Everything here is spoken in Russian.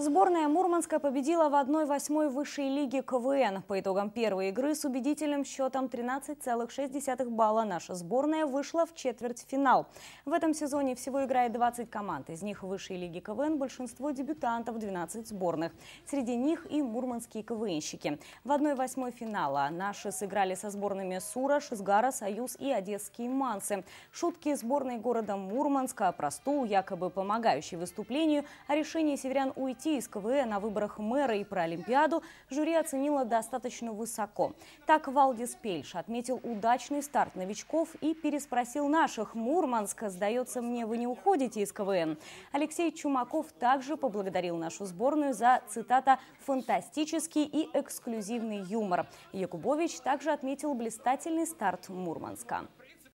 Сборная Мурманска победила в 1-8 высшей лиги КВН. По итогам первой игры с убедительным счетом 13,6 балла наша сборная вышла в четвертьфинал. В этом сезоне всего играет 20 команд. Из них высшей лиги КВН большинство дебютантов, 12 сборных. Среди них и мурманские КВНщики. В 1-8 финала наши сыграли со сборными Сура, Шизгара, Союз и Одесские Мансы. Шутки сборной города Мурманска про стул, якобы помогающий выступлению, о решении северян уйти России из КВН на выборах мэра и про Олимпиаду жюри оценило достаточно высоко. Так Валдис Пельш отметил удачный старт новичков и переспросил наших. Мурманск, сдается мне, вы не уходите из КВН. Алексей Чумаков также поблагодарил нашу сборную за, цитата, «фантастический и эксклюзивный юмор». Якубович также отметил блистательный старт Мурманска.